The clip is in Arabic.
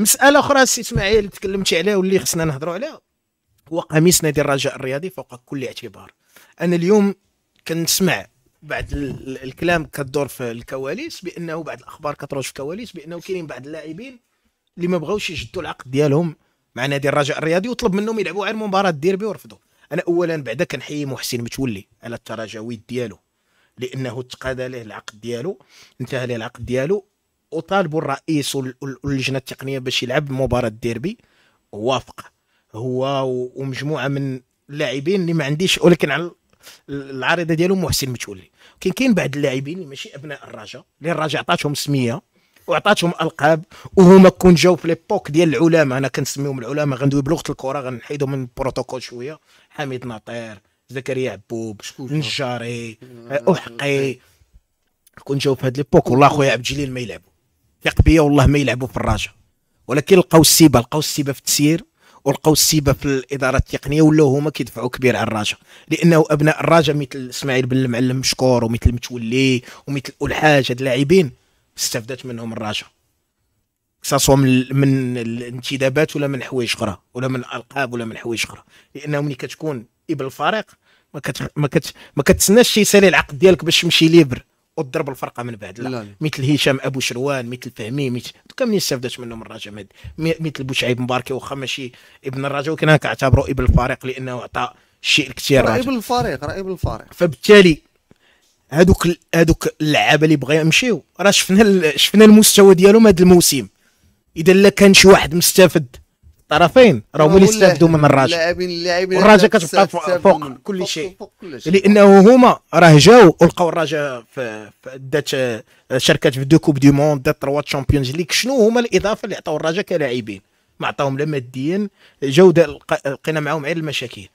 مساله اخرى سي اسماعيل تكلمتي عليها واللي خصنا نهضروا عليها هو قميص نادي الرجاء الرياضي فوق كل اعتبار انا اليوم كنسمع بعد الكلام كدور في الكواليس بانه بعد الاخبار كتروج في الكواليس بانه كاينين بعض اللاعبين اللي ما بغاوش يجدوا العقد ديالهم مع نادي الرجاء الرياضي وطلب منهم يلعبوا غير مباراه ديربي ورفضوا انا اولا بعدا كنحيي محسن متولي على التراجويد ديالو لانه تقاد له العقد ديالو انتهى له العقد ديالو وطالبوا الرئيس واللجنه التقنيه باش يلعب مباراه ديربي ووافق هو ومجموعه من اللاعبين اللي ما عنديش ولكن على العارضه ديالو محسن متولي كاين كاين بعض اللاعبين اللي ماشي ابناء الرجاء اللي الرجاء عطاتهم سميه وعطاتهم القاب وهما كون جاو في ليبوك ديال العلماء انا كنسميهم العلماء غندوي بلغه الكره غنحيدهم من البروتوكول شويه حميد ناطير زكريا عبوب نجاري آه، احقي كون جاو في هاد ليبوك والله خويا عبد الجليل ما يلعبوا ثق بيا والله ما يلعبوا في الراجا ولكن لقاو السيبه لقاو السيبه في التسيير ولقاو السيبه في الاداره التقنيه ولاو هما كيدفعوا كبير على الراجا لانه ابناء الراجا مثل اسماعيل بن المعلم مشكور ومثل متولي ومثل الحاج هاد اللاعبين استفدت منهم الراجا ساسوا من, من الانتدابات ولا من حوايج اخرى ولا من القاب ولا من حوايج اخرى لانه ملي كتكون ابن الفريق ما كت ما كت ما كتسناش شي يسالي العقد ديالك باش تمشي ليبر وتضرب الفرقه من بعد لا, لا. مثل هشام ابو شروان مثل فهمي مثل دوكا استفدت منهم الرجاء مثل بوشعيب مباركي واخا ماشي ابن الرجاء ولكن كنعتبره ابن الفريق لانه عطى شيء كثير راه ابن الفريق راه ابن الفريق فبالتالي هذوك هذوك اللعابه اللي بغاو يمشيو راه شفنا شفنا المستوى ديالهم هذا الموسم اذا لا كان شي واحد مستفد الطرفين راهم يستافدوا من الراجل اللاعبين والراجل كتبقى فوق كل شيء لانه هما راه جاو ولقاو الراجا في دات شركات في دو كوب دي موند دات تروا تشامبيونز ليغ شنو هما الاضافه اللي عطاو الراجا كلاعبين ما عطاهم لا ماديا جوده لقينا معاهم غير المشاكل